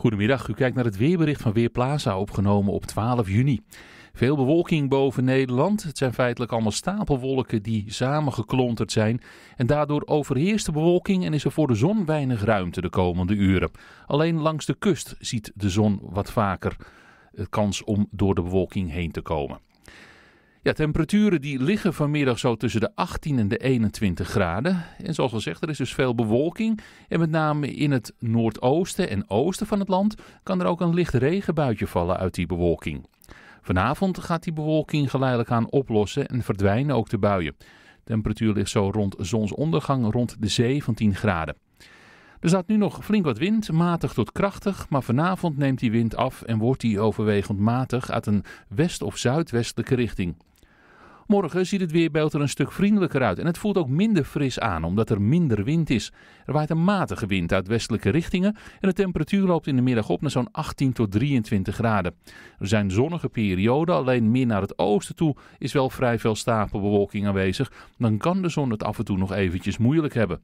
Goedemiddag, u kijkt naar het weerbericht van Weerplaza, opgenomen op 12 juni. Veel bewolking boven Nederland. Het zijn feitelijk allemaal stapelwolken die samengeklonterd zijn. En daardoor overheerst de bewolking en is er voor de zon weinig ruimte de komende uren. Alleen langs de kust ziet de zon wat vaker kans om door de bewolking heen te komen. Ja, temperaturen die liggen vanmiddag zo tussen de 18 en de 21 graden. En zoals gezegd, er is dus veel bewolking. En met name in het noordoosten en oosten van het land kan er ook een licht regenbuitje vallen uit die bewolking. Vanavond gaat die bewolking geleidelijk aan oplossen en verdwijnen ook de buien. De temperatuur ligt zo rond zonsondergang rond de 17 graden. Er staat nu nog flink wat wind, matig tot krachtig, maar vanavond neemt die wind af en wordt die overwegend matig uit een west- of zuidwestelijke richting. Morgen ziet het weerbeeld er een stuk vriendelijker uit en het voelt ook minder fris aan omdat er minder wind is. Er waait een matige wind uit westelijke richtingen en de temperatuur loopt in de middag op naar zo'n 18 tot 23 graden. Er zijn zonnige perioden, alleen meer naar het oosten toe is wel vrij veel stapelbewolking aanwezig. Dan kan de zon het af en toe nog eventjes moeilijk hebben.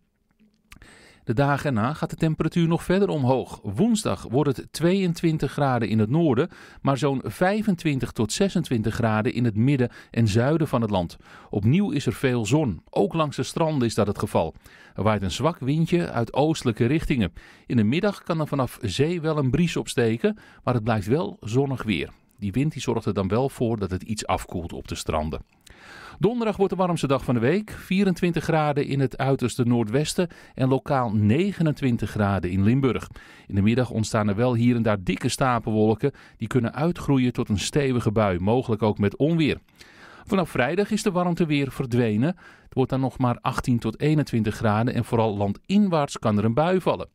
De dagen erna gaat de temperatuur nog verder omhoog. Woensdag wordt het 22 graden in het noorden, maar zo'n 25 tot 26 graden in het midden en zuiden van het land. Opnieuw is er veel zon. Ook langs de stranden is dat het geval. Er waait een zwak windje uit oostelijke richtingen. In de middag kan er vanaf zee wel een bries opsteken, maar het blijft wel zonnig weer. Die wind die zorgt er dan wel voor dat het iets afkoelt op de stranden. Donderdag wordt de warmste dag van de week. 24 graden in het uiterste noordwesten en lokaal 29 graden in Limburg. In de middag ontstaan er wel hier en daar dikke stapelwolken. Die kunnen uitgroeien tot een stevige bui, mogelijk ook met onweer. Vanaf vrijdag is de warmte weer verdwenen. Het wordt dan nog maar 18 tot 21 graden en vooral landinwaarts kan er een bui vallen.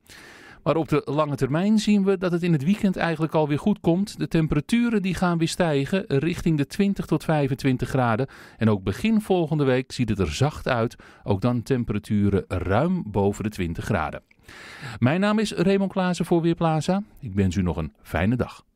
Maar op de lange termijn zien we dat het in het weekend eigenlijk alweer goed komt. De temperaturen die gaan weer stijgen richting de 20 tot 25 graden. En ook begin volgende week ziet het er zacht uit. Ook dan temperaturen ruim boven de 20 graden. Mijn naam is Raymond Klaassen voor Weerplaza. Ik wens u nog een fijne dag.